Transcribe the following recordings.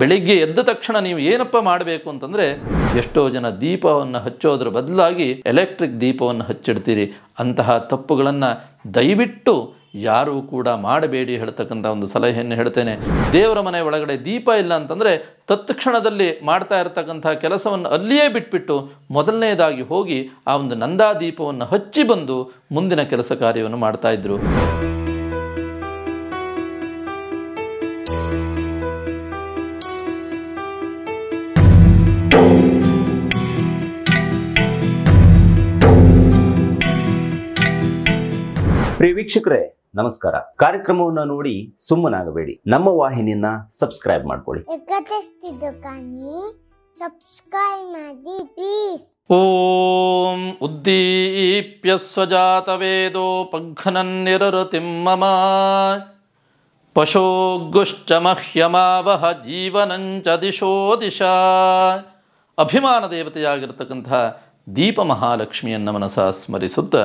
ಬೆಳಿಗ್ಗೆ ಎದ್ದ ತಕ್ಷಣ ನೀವು ಏನಪ್ಪ ಮಾಡಬೇಕು ಅಂತಂದರೆ ಎಷ್ಟೋ ಜನ ದೀಪವನ್ನು ಹಚ್ಚೋದ್ರ ಬದಲಾಗಿ ಎಲೆಕ್ಟ್ರಿಕ್ ದೀಪವನ್ನು ಹಚ್ಚಿಡ್ತೀರಿ ಅಂತಹ ತಪ್ಪುಗಳನ್ನು ದಯವಿಟ್ಟು ಯಾರೂ ಕೂಡ ಮಾಡಬೇಡಿ ಹೇಳ್ತಕ್ಕಂಥ ಒಂದು ಸಲಹೆಯನ್ನು ಹೇಳ್ತೇನೆ ದೇವರ ಮನೆ ಒಳಗಡೆ ದೀಪ ಇಲ್ಲ ಅಂತಂದರೆ ತತ್ಕ್ಷಣದಲ್ಲಿ ಮಾಡ್ತಾ ಇರತಕ್ಕಂಥ ಕೆಲಸವನ್ನು ಅಲ್ಲಿಯೇ ಬಿಟ್ಬಿಟ್ಟು ಮೊದಲನೇದಾಗಿ ಹೋಗಿ ಆ ಒಂದು ನಂದಾ ದೀಪವನ್ನು ಹಚ್ಚಿ ಬಂದು ಮುಂದಿನ ಕೆಲಸ ಕಾರ್ಯವನ್ನು ಮಾಡ್ತಾಯಿದ್ರು ಪ್ರಿಯ ವೀಕ್ಷಕರೇ ನಮಸ್ಕಾರ ಕಾರ್ಯಕ್ರಮವನ್ನು ನೋಡಿ ಸುಮ್ಮನಾಗಬೇಡಿ ನಮ್ಮ ವಾಹಿನಿಯನ್ನ ಸಬ್ಸ್ಕ್ರೈಬ್ ಮಾಡ್ಕೊಳ್ಳಿ ಓಂ ಉದ್ದೀಪ್ಯ ಸ್ವಜಾತ ವೇದೋ ಪಘ್ನನ್ನಿರರುತಿಂ ಮಮ ಪಶೋಗುಶ್ಚ ಮಹ್ಯಮಾವಹ ಜೀವನಂಚ ದಿಶೋ ದಿಶಾ ಅಭಿಮಾನ ದೇವತೆಯಾಗಿರ್ತಕ್ಕಂಥ ದೀಪ ಮಹಾಲಕ್ಷ್ಮಿಯನ್ನ ಮನಸ ಸ್ಮರಿಸುತ್ತಾ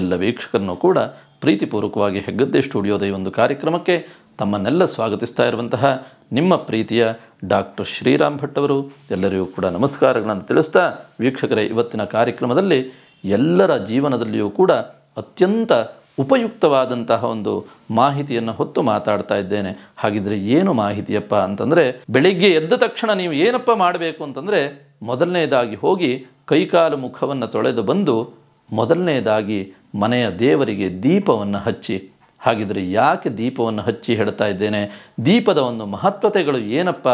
ಎಲ್ಲ ವೀಕ್ಷಕರನ್ನು ಕೂಡ ಪ್ರೀತಿಪೂರ್ವಕವಾಗಿ ಹೆಗ್ಗದ್ದೆ ಸ್ಟುಡಿಯೋದ ಈ ಒಂದು ಕಾರ್ಯಕ್ರಮಕ್ಕೆ ತಮ್ಮನ್ನೆಲ್ಲ ಸ್ವಾಗತಿಸ್ತಾ ಇರುವಂತಹ ನಿಮ್ಮ ಪ್ರೀತಿಯ ಡಾಕ್ಟರ್ ಶ್ರೀರಾಮ್ ಭಟ್ ಅವರು ಎಲ್ಲರಿಗೂ ಕೂಡ ನಮಸ್ಕಾರಗಳನ್ನು ತಿಳಿಸ್ತಾ ವೀಕ್ಷಕರೇ ಇವತ್ತಿನ ಕಾರ್ಯಕ್ರಮದಲ್ಲಿ ಎಲ್ಲರ ಜೀವನದಲ್ಲಿಯೂ ಕೂಡ ಅತ್ಯಂತ ಉಪಯುಕ್ತವಾದಂತಹ ಒಂದು ಮಾಹಿತಿಯನ್ನು ಹೊತ್ತು ಮಾತಾಡ್ತಾ ಇದ್ದೇನೆ ಹಾಗಿದ್ರೆ ಏನು ಮಾಹಿತಿಯಪ್ಪ ಅಂತಂದರೆ ಬೆಳಿಗ್ಗೆ ಎದ್ದ ತಕ್ಷಣ ನೀವು ಏನಪ್ಪ ಮಾಡಬೇಕು ಅಂತಂದರೆ ಮೊದಲನೇದಾಗಿ ಹೋಗಿ ಕೈಕಾಲು ಮುಖವನ್ನು ತೊಳೆದು ಬಂದು ಮೊದಲನೇದಾಗಿ ಮನೆಯ ದೇವರಿಗೆ ದೀಪವನ್ನು ಹಚ್ಚಿ ಹಾಗಿದ್ರೆ ಯಾಕೆ ದೀಪವನ್ನು ಹಚ್ಚಿ ಹೇಳ್ತಾ ಇದ್ದೇನೆ ದೀಪದ ಒಂದು ಮಹತ್ವತೆಗಳು ಏನಪ್ಪ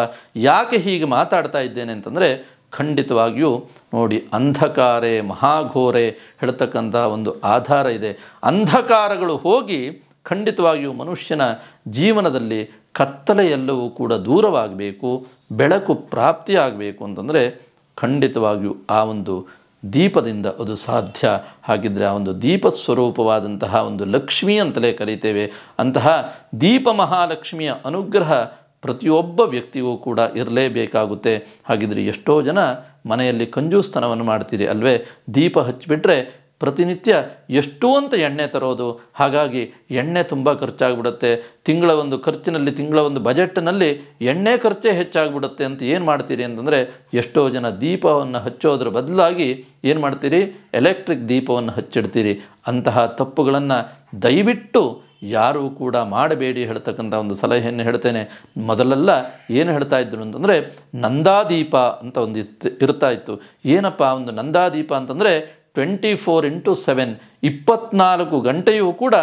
ಯಾಕೆ ಹೀಗೆ ಮಾತಾಡ್ತಾ ಇದ್ದೇನೆ ಅಂತಂದರೆ ಖಂಡಿತವಾಗಿಯೂ ನೋಡಿ ಅಂಧಕಾರೇ ಮಹಾಘೋರೆ ಹೇಳ್ತಕ್ಕಂಥ ಒಂದು ಆಧಾರ ಇದೆ ಅಂಧಕಾರಗಳು ಹೋಗಿ ಖಂಡಿತವಾಗಿಯೂ ಮನುಷ್ಯನ ಜೀವನದಲ್ಲಿ ಕತ್ತಲೆಯೆಲ್ಲವೂ ಕೂಡ ದೂರವಾಗಬೇಕು ಬೆಳಕು ಪ್ರಾಪ್ತಿಯಾಗಬೇಕು ಅಂತಂದರೆ ಖಂಡಿತವಾಗಿಯೂ ಆ ಒಂದು ದೀಪದಿಂದ ಅದು ಸಾಧ್ಯ ಹಾಗಿದ್ದರೆ ಆ ಒಂದು ದೀಪ ಸ್ವರೂಪವಾದಂತಹ ಒಂದು ಲಕ್ಷ್ಮಿ ಅಂತಲೇ ಕರೀತೇವೆ ಅಂತಹ ದೀಪ ಮಹಾಲಕ್ಷ್ಮಿಯ ಅನುಗ್ರಹ ಪ್ರತಿಯೊಬ್ಬ ವ್ಯಕ್ತಿಗೂ ಕೂಡ ಇರಲೇಬೇಕಾಗುತ್ತೆ ಹಾಗಿದ್ರೆ ಎಷ್ಟೋ ಜನ ಮನೆಯಲ್ಲಿ ಕಂಜೂಸ್ತನವನ್ನು ಮಾಡ್ತೀರಿ ಅಲ್ವೇ ದೀಪ ಹಚ್ಚಿಬಿಟ್ರೆ ಪ್ರತಿನಿತ್ಯ ಎಷ್ಟು ಅಂತ ಎಣ್ಣೆ ತರೋದು ಹಾಗಾಗಿ ಎಣ್ಣೆ ತುಂಬ ಖರ್ಚಾಗ್ಬಿಡುತ್ತೆ ತಿಂಗಳ ಒಂದು ಖರ್ಚಿನಲ್ಲಿ ತಿಂಗಳ ಒಂದು ಬಜೆಟ್ನಲ್ಲಿ ಎಣ್ಣೆ ಖರ್ಚೇ ಹೆಚ್ಚಾಗ್ಬಿಡುತ್ತೆ ಅಂತ ಏನು ಮಾಡ್ತೀರಿ ಅಂತಂದರೆ ಎಷ್ಟೋ ಜನ ದೀಪವನ್ನು ಹಚ್ಚೋದ್ರ ಬದಲಾಗಿ ಏನು ಮಾಡ್ತೀರಿ ಎಲೆಕ್ಟ್ರಿಕ್ ದೀಪವನ್ನು ಹಚ್ಚಿಡ್ತೀರಿ ಅಂತಹ ತಪ್ಪುಗಳನ್ನು ದಯವಿಟ್ಟು ಯಾರೂ ಕೂಡ ಮಾಡಬೇಡಿ ಹೇಳ್ತಕ್ಕಂಥ ಒಂದು ಸಲಹೆಯನ್ನು ಹೇಳ್ತೇನೆ ಮೊದಲೆಲ್ಲ ಏನು ಹೇಳ್ತಾ ಇದ್ರು ಅಂತಂದರೆ ನಂದಾದೀಪ ಅಂತ ಒಂದು ಇರ್ತಾ ಇತ್ತು ಏನಪ್ಪ ಒಂದು ನಂದಾದೀಪ ಅಂತಂದರೆ 24 into 7 ಇಪ್ಪತ್ನಾಲ್ಕು ಗಂಟೆಯೂ ಕೂಡ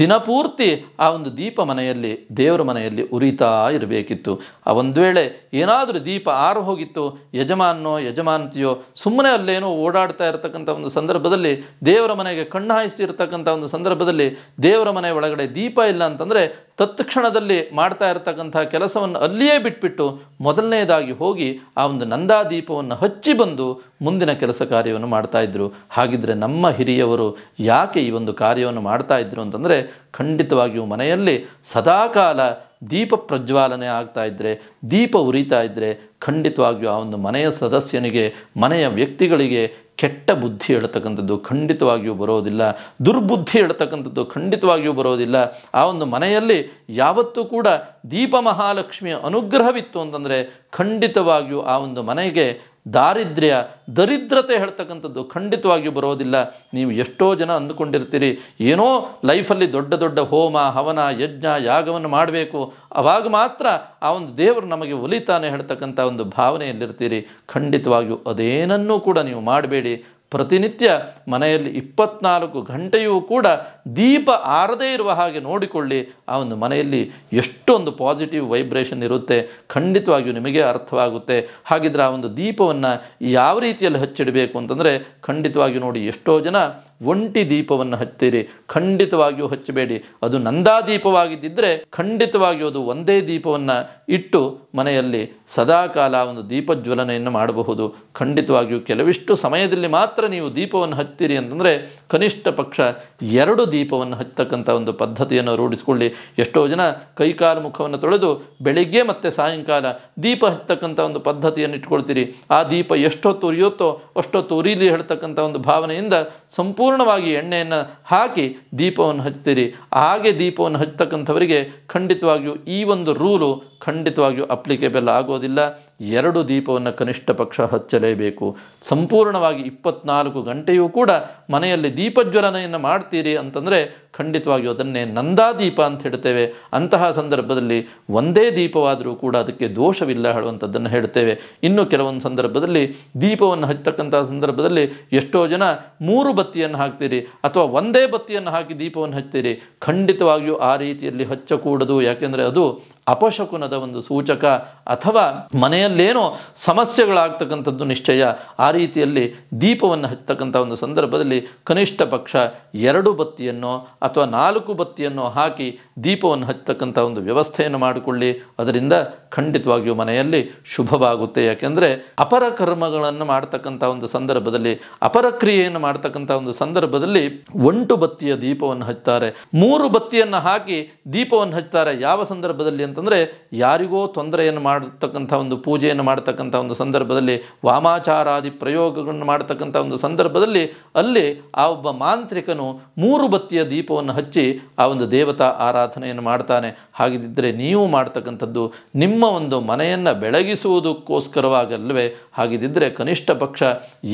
ದಿನಪೂರ್ತಿ ಆ ಒಂದು ದೀಪ ಮನೆಯಲ್ಲಿ ದೇವರ ಮನೆಯಲ್ಲಿ ಉರಿತಾ ಇರಬೇಕಿತ್ತು ಆ ಒಂದು ವೇಳೆ ಏನಾದರೂ ದೀಪ ಆರು ಹೋಗಿತ್ತು ಯಜಮಾನೋ ಯಜಮಾನತಿಯೋ ಸುಮ್ಮನೆ ಅಲ್ಲೇನೋ ಓಡಾಡ್ತಾ ಇರತಕ್ಕಂಥ ಒಂದು ಸಂದರ್ಭದಲ್ಲಿ ದೇವರ ಮನೆಗೆ ಕಣ್ಣು ಹಾಯಿಸಿರ್ತಕ್ಕಂಥ ಒಂದು ಸಂದರ್ಭದಲ್ಲಿ ದೇವರ ಮನೆ ಒಳಗಡೆ ದೀಪ ಇಲ್ಲ ಅಂತಂದರೆ ತತ್ಕ್ಷಣದಲ್ಲಿ ಮಾಡ್ತಾ ಇರತಕ್ಕಂಥ ಕೆಲಸವನ್ನು ಅಲ್ಲಿಯೇ ಬಿಟ್ಬಿಟ್ಟು ಮೊದಲನೇದಾಗಿ ಹೋಗಿ ಆ ಒಂದು ನಂದಾ ದೀಪವನ್ನು ಹಚ್ಚಿ ಬಂದು ಮುಂದಿನ ಕೆಲಸ ಕಾರ್ಯವನ್ನು ಮಾಡ್ತಾ ಇದ್ರು ಹಾಗಿದ್ರೆ ನಮ್ಮ ಹಿರಿಯವರು ಯಾಕೆ ಈ ಒಂದು ಕಾರ್ಯವನ್ನು ಮಾಡ್ತಾ ಇದ್ರು ಅಂತಂದರೆ ಖಂಡಿತವಾಗಿಯೂ ಮನೆಯಲ್ಲಿ ಸದಾಕಾಲ ದೀಪ ಪ್ರಜ್ವಾಲನೆ ಆಗ್ತಾ ಇದ್ದರೆ ದೀಪ ಉರಿತಾ ಇದ್ದರೆ ಖಂಡಿತವಾಗಿಯೂ ಆ ಒಂದು ಮನೆಯ ಸದಸ್ಯನಿಗೆ ಮನೆಯ ವ್ಯಕ್ತಿಗಳಿಗೆ ಕೆಟ್ಟ ಬುದ್ಧಿ ಹೇಳ್ತಕ್ಕಂಥದ್ದು ಖಂಡಿತವಾಗಿಯೂ ಬರೋದಿಲ್ಲ ದುರ್ಬುದ್ಧಿ ಹೇಳ್ತಕ್ಕಂಥದ್ದು ಖಂಡಿತವಾಗಿಯೂ ಬರೋದಿಲ್ಲ ಆ ಒಂದು ಮನೆಯಲ್ಲಿ ಯಾವತ್ತೂ ಕೂಡ ದೀಪ ಮಹಾಲಕ್ಷ್ಮಿಯ ಅನುಗ್ರಹವಿತ್ತು ಅಂತಂದರೆ ಖಂಡಿತವಾಗಿಯೂ ಆ ಒಂದು ಮನೆಗೆ ದಾರಿದ್ರ್ಯ ದರಿದ್ರತೆ ಹೇಳ್ತಕ್ಕಂಥದ್ದು ಖಂಡಿತವಾಗಿಯೂ ಬರೋದಿಲ್ಲ ನೀವು ಎಷ್ಟೋ ಜನ ಅಂದುಕೊಂಡಿರ್ತೀರಿ ಏನೋ ಲೈಫಲ್ಲಿ ದೊಡ್ಡ ದೊಡ್ಡ ಹೋಮ ಹವನ ಯಜ್ಞ ಯಾಗವನ್ನು ಮಾಡಬೇಕು ಆವಾಗ ಮಾತ್ರ ಆ ಒಂದು ದೇವರು ನಮಗೆ ಒಲಿತಾನೆ ಹೇಳ್ತಕ್ಕಂಥ ಒಂದು ಭಾವನೆಯಲ್ಲಿರ್ತೀರಿ ಖಂಡಿತವಾಗಿಯೂ ಅದೇನನ್ನೂ ಕೂಡ ನೀವು ಮಾಡಬೇಡಿ ಪ್ರತಿನಿತ್ಯ ಮನೆಯಲ್ಲಿ ಇಪ್ಪತ್ನಾಲ್ಕು ಗಂಟೆಯೂ ಕೂಡ ದೀಪ ಆರದೇ ಇರುವ ಹಾಗೆ ನೋಡಿಕೊಳ್ಳಿ ಆ ಒಂದು ಮನೆಯಲ್ಲಿ ಎಷ್ಟೊಂದು ಪಾಸಿಟಿವ್ ವೈಬ್ರೇಷನ್ ಇರುತ್ತೆ ಖಂಡಿತವಾಗಿಯೂ ನಿಮಗೆ ಅರ್ಥವಾಗುತ್ತೆ ಹಾಗಿದ್ರೆ ಆ ಒಂದು ದೀಪವನ್ನು ಯಾವ ರೀತಿಯಲ್ಲಿ ಹಚ್ಚಿಡಬೇಕು ಅಂತಂದರೆ ಖಂಡಿತವಾಗಿಯೂ ನೋಡಿ ಎಷ್ಟೋ ಜನ ಒಂಟಿ ದೀಪವನ್ನು ಹಚ್ಚಿರಿ ಖಂಡಿತವಾಗಿಯೂ ಹಚ್ಚಬೇಡಿ ಅದು ನಂದಾದೀಪವಾಗಿದ್ದರೆ ಖಂಡಿತವಾಗಿಯೂ ಅದು ಒಂದೇ ದೀಪವನ್ನು ಇಟ್ಟು ಮನೆಯಲ್ಲಿ ಸದಾಕಾಲ ಒಂದು ದೀಪಜ್ವಲನೆಯನ್ನು ಮಾಡಬಹುದು ಖಂಡಿತವಾಗಿಯೂ ಕೆಲವಿಷ್ಟು ಸಮಯದಲ್ಲಿ ಮಾತ್ರ ನೀವು ದೀಪವನ್ನು ಹತ್ತಿರಿ ಅಂತಂದರೆ ಕನಿಷ್ಠ ಪಕ್ಷ ಎರಡು ದೀಪವನ್ನು ಹಚ್ಚತಕ್ಕಂಥ ಒಂದು ಪದ್ಧತಿಯನ್ನು ರೂಢಿಸಿಕೊಳ್ಳಿ ಎಷ್ಟೋ ಜನ ಕೈಕಾಲು ಮುಖವನ್ನು ತೊಳೆದು ಬೆಳಿಗ್ಗೆ ಮತ್ತು ಸಾಯಂಕಾಲ ದೀಪ ಹಚ್ಚತಕ್ಕಂಥ ಒಂದು ಪದ್ಧತಿಯನ್ನು ಇಟ್ಕೊಳ್ತೀರಿ ಆ ದೀಪ ಎಷ್ಟೊತ್ತು ಉರಿಯುತ್ತೋ ಅಷ್ಟೊತ್ತು ಉರಿಲಿ ಹೇಳ್ತಕ್ಕಂಥ ಒಂದು ಭಾವನೆಯಿಂದ ಸಂಪೂರ್ಣವಾಗಿ ಎಣ್ಣೆಯನ್ನು ಹಾಕಿ ದೀಪವನ್ನು ಹಚ್ತೀರಿ ಹಾಗೆ ದೀಪವನ್ನು ಹಚ್ಚತಕ್ಕಂಥವರಿಗೆ ಖಂಡಿತವಾಗಿಯೂ ಈ ಒಂದು ರೂಲು ಖಂಡಿತವಾಗಿಯೂ ಅಪ್ಲಿಕೇಬಲ್ ಆಗೋದು الله ಎರಡು ದೀಪವನ್ನು ಕನಿಷ್ಠ ಪಕ್ಷ ಹಚ್ಚಲೇಬೇಕು ಸಂಪೂರ್ಣವಾಗಿ ಇಪ್ಪತ್ನಾಲ್ಕು ಗಂಟೆಯೂ ಕೂಡ ಮನೆಯಲ್ಲಿ ದೀಪಜ್ವಲನೆಯನ್ನು ಮಾಡ್ತೀರಿ ಅಂತಂದರೆ ಖಂಡಿತವಾಗಿಯೂ ಅದನ್ನೇ ನಂದಾದೀಪ ಅಂತ ಹೇಳ್ತೇವೆ ಅಂತಹ ಸಂದರ್ಭದಲ್ಲಿ ಒಂದೇ ದೀಪವಾದರೂ ಕೂಡ ಅದಕ್ಕೆ ದೋಷವಿಲ್ಲ ಹೇಳುವಂಥದ್ದನ್ನು ಹೇಳ್ತೇವೆ ಇನ್ನು ಕೆಲವೊಂದು ಸಂದರ್ಭದಲ್ಲಿ ದೀಪವನ್ನು ಹಚ್ಚತಕ್ಕಂಥ ಸಂದರ್ಭದಲ್ಲಿ ಎಷ್ಟೋ ಜನ ಮೂರು ಬತ್ತಿಯನ್ನು ಹಾಕ್ತೀರಿ ಅಥವಾ ಒಂದೇ ಬತ್ತಿಯನ್ನು ಹಾಕಿ ದೀಪವನ್ನು ಹಚ್ತೀರಿ ಖಂಡಿತವಾಗಿಯೂ ಆ ರೀತಿಯಲ್ಲಿ ಹಚ್ಚಕೂಡದು ಯಾಕೆಂದರೆ ಅದು ಅಪಶಕುನದ ಒಂದು ಸೂಚಕ ಅಥವಾ ಮನೆ ಮನೆಯಲ್ಲೇನೋ ಸಮಸ್ಯೆಗಳಾಗ್ತಕ್ಕಂಥದ್ದು ನಿಶ್ಚಯ ಆ ರೀತಿಯಲ್ಲಿ ದೀಪವನ್ನು ಹಚ್ಚತಕ್ಕಂಥ ಒಂದು ಸಂದರ್ಭದಲ್ಲಿ ಕನಿಷ್ಠ ಪಕ್ಷ ಎರಡು ಬತ್ತಿಯನ್ನೋ ಅಥವಾ ನಾಲ್ಕು ಬತ್ತಿಯನ್ನೋ ಹಾಕಿ ದೀಪವನ್ನು ಹಚ್ಚತಕ್ಕಂಥ ಒಂದು ವ್ಯವಸ್ಥೆಯನ್ನು ಮಾಡಿಕೊಳ್ಳಿ ಅದರಿಂದ ಖಂಡಿತವಾಗಿಯೂ ಮನೆಯಲ್ಲಿ ಶುಭವಾಗುತ್ತೆ ಯಾಕೆಂದರೆ ಅಪರ ಕರ್ಮಗಳನ್ನು ಮಾಡ್ತಕ್ಕಂಥ ಒಂದು ಸಂದರ್ಭದಲ್ಲಿ ಅಪರ ಕ್ರಿಯೆಯನ್ನು ಮಾಡ್ತಕ್ಕಂಥ ಒಂದು ಸಂದರ್ಭದಲ್ಲಿ ಒಂಟು ಬತ್ತಿಯ ದೀಪವನ್ನು ಹಚ್ತಾರೆ ಮೂರು ಬತ್ತಿಯನ್ನು ಹಾಕಿ ದೀಪವನ್ನು ಹಚ್ತಾರೆ ಯಾವ ಸಂದರ್ಭದಲ್ಲಿ ಅಂತಂದರೆ ಯಾರಿಗೋ ತೊಂದರೆಯನ್ನು ಮಾಡತಕ್ಕಂಥ ಒಂದು ಪೂಜೆಯನ್ನು ಮಾಡ್ತಕ್ಕಂಥ ಒಂದು ಸಂದರ್ಭದಲ್ಲಿ ವಾಮಾಚಾರಾದಿ ಪ್ರಯೋಗಗಳನ್ನು ಮಾಡ್ತಕ್ಕಂಥ ಒಂದು ಸಂದರ್ಭದಲ್ಲಿ ಅಲ್ಲಿ ಆ ಒಬ್ಬ ಮಾಂತ್ರಿಕನು ಮೂರು ಬತ್ತಿಯ ದೀಪವನ್ನು ಹಚ್ಚಿ ಆ ಒಂದು ದೇವತಾ ಆರಾಧನೆಯನ್ನು ಮಾಡ್ತಾನೆ ಹಾಗಿದ್ದರೆ ನೀವು ಮಾಡ್ತಕ್ಕಂಥದ್ದು ನಿಮ್ಮ ಒಂದು ಮನೆಯನ್ನು ಬೆಳಗಿಸುವುದಕ್ಕೋಸ್ಕರವಾಗಲ್ವೇ ಹಾಗಿದ್ದರೆ ಕನಿಷ್ಠ ಪಕ್ಷ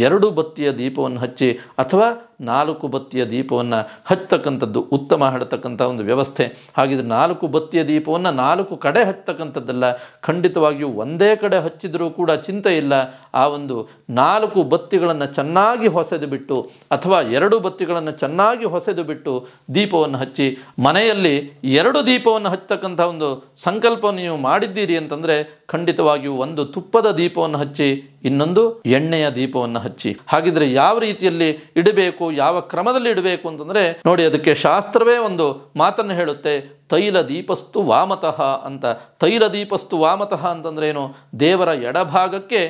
ಎರಡು ಬತ್ತಿಯ ದೀಪವನ್ನು ಹಚ್ಚಿ ಅಥವಾ ನಾಲ್ಕು ಬತ್ತಿಯ ದೀಪವನ್ನು ಹಚ್ಚತಕ್ಕಂಥದ್ದು ಉತ್ತಮ ಹಡತಕ್ಕಂಥ ಒಂದು ವ್ಯವಸ್ಥೆ ಹಾಗಿದ್ರೆ ನಾಲ್ಕು ಬತ್ತಿಯ ದೀಪವನ್ನು ನಾಲ್ಕು ಕಡೆ ಹಚ್ಚತಕ್ಕಂಥದ್ದಲ್ಲ ಖಂಡಿತವಾಗಿಯೂ ಒಂದೇ ಕಡೆ ಹಚ್ಚಿದರೂ ಕೂಡ ಚಿಂತೆ ಇಲ್ಲ ಆ ಒಂದು ನಾಲ್ಕು ಬತ್ತಿಗಳನ್ನು ಚೆನ್ನಾಗಿ ಹೊಸೆದು ಬಿಟ್ಟು ಅಥವಾ ಎರಡು ಬತ್ತಿಗಳನ್ನು ಚೆನ್ನಾಗಿ ಹೊಸೆದು ಬಿಟ್ಟು ದೀಪವನ್ನು ಹಚ್ಚಿ ಮನೆಯಲ್ಲಿ ಎರಡು ದೀಪವನ್ನು ಹಚ್ಚತಕ್ಕಂಥ ಒಂದು ಸಂಕಲ್ಪ ನೀವು ಮಾಡಿದ್ದೀರಿ ಅಂತಂದರೆ ಖಂಡಿತವಾಗಿಯೂ ಒಂದು ತುಪ್ಪದ ದೀಪವನ್ನು ಹಚ್ಚಿ ಇನ್ನೊಂದು ಎಣ್ಣೆಯ ದೀಪವನ್ನು ಹಚ್ಚಿ ಹಾಗಿದ್ರೆ ಯಾವ ರೀತಿಯಲ್ಲಿ ಇಡಬೇಕು ಯಾವ ಕ್ರಮದಲ್ಲಿ ಇಡಬೇಕು ಅಂತಂದ್ರೆ ನೋಡಿ ಅದಕ್ಕೆ ಶಾಸ್ತ್ರವೇ ಒಂದು ಮಾತನ್ನು ಹೇಳುತ್ತೆ ತೈಲ ದೀಪಸ್ತು ವಾಮತಃ ಅಂತ ತೈಲ ದೀಪಸ್ತು ವಾಮತಃ ಅಂತಂದ್ರೆ ಏನು ದೇವರ ಎಡಭಾಗಕ್ಕೆ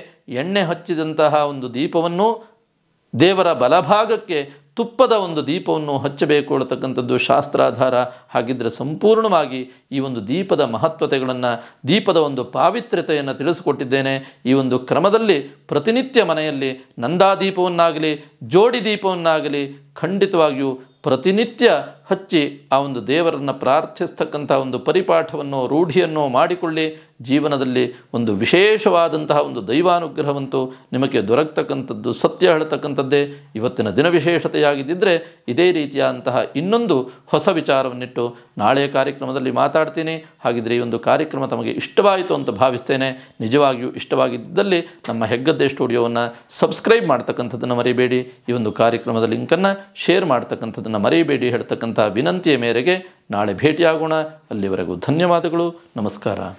ಎಣ್ಣೆ ಹಚ್ಚಿದಂತಹ ಒಂದು ದೀಪವನ್ನು ದೇವರ ಬಲಭಾಗಕ್ಕೆ ತುಪ್ಪದ ಒಂದು ದೀಪವನ್ನು ಹಚ್ಚಬೇಕು ಅನ್ನತಕ್ಕಂಥದ್ದು ಶಾಸ್ತ್ರಾಧಾರ ಹಾಗಿದ್ದರೆ ಸಂಪೂರ್ಣವಾಗಿ ಈ ಒಂದು ದೀಪದ ಮಹತ್ವತೆಗಳನ್ನು ದೀಪದ ಒಂದು ಪಾವಿತ್ರ್ಯತೆಯನ್ನು ತಿಳಿಸಿಕೊಟ್ಟಿದ್ದೇನೆ ಈ ಒಂದು ಕ್ರಮದಲ್ಲಿ ಪ್ರತಿನಿತ್ಯ ಮನೆಯಲ್ಲಿ ನಂದಾ ದೀಪವನ್ನಾಗಲಿ ಜೋಡಿ ದೀಪವನ್ನಾಗಲಿ ಖಂಡಿತವಾಗಿಯೂ ಪ್ರತಿನಿತ್ಯ ಹಚ್ಚಿ ಆ ಒಂದು ದೇವರನ್ನು ಪ್ರಾರ್ಥಿಸ್ತಕ್ಕಂಥ ಒಂದು ಪರಿಪಾಠವನ್ನು ರೂಢಿಯನ್ನು ಮಾಡಿಕೊಳ್ಳಿ ಜೀವನದಲ್ಲಿ ಒಂದು ವಿಶೇಷವಾದಂತಹ ಒಂದು ದೈವಾನುಗ್ರಹವಂತೂ ನಿಮಗೆ ದೊರಕ್ತಕ್ಕಂಥದ್ದು ಸತ್ಯ ಹೇಳ್ತಕ್ಕಂಥದ್ದೇ ಇವತ್ತಿನ ದಿನ ಇದೇ ರೀತಿಯಾದಂತಹ ಇನ್ನೊಂದು ಹೊಸ ವಿಚಾರವನ್ನಿಟ್ಟು ನಾಳೆಯ ಕಾರ್ಯಕ್ರಮದಲ್ಲಿ ಮಾತಾಡ್ತೀನಿ ಹಾಗಿದ್ರೆ ಈ ಒಂದು ಕಾರ್ಯಕ್ರಮ ತಮಗೆ ಇಷ್ಟವಾಯಿತು ಅಂತ ಭಾವಿಸ್ತೇನೆ ನಿಜವಾಗಿಯೂ ಇಷ್ಟವಾಗಿದ್ದಲ್ಲಿ ನಮ್ಮ ಹೆಗ್ಗದ್ದೆ ಸ್ಟುಡಿಯೋವನ್ನು ಸಬ್ಸ್ಕ್ರೈಬ್ ಮಾಡ್ತಕ್ಕಂಥದ್ದನ್ನು ಮರಿಬೇಡಿ ಈ ಒಂದು ಕಾರ್ಯಕ್ರಮದ ಲಿಂಕನ್ನು ಶೇರ್ ಮಾಡ್ತಕ್ಕಂಥದ್ದನ್ನು ಮರೆಯಬೇಡಿ ಹೇಳ್ತಕ್ಕಂಥ ವಿನಂತಿಯ ಮೇರೆಗೆ ನಾಳೆ ಭೇಟಿಯಾಗೋಣ ಅಲ್ಲಿವರೆಗೂ ಧನ್ಯವಾದಗಳು ನಮಸ್ಕಾರ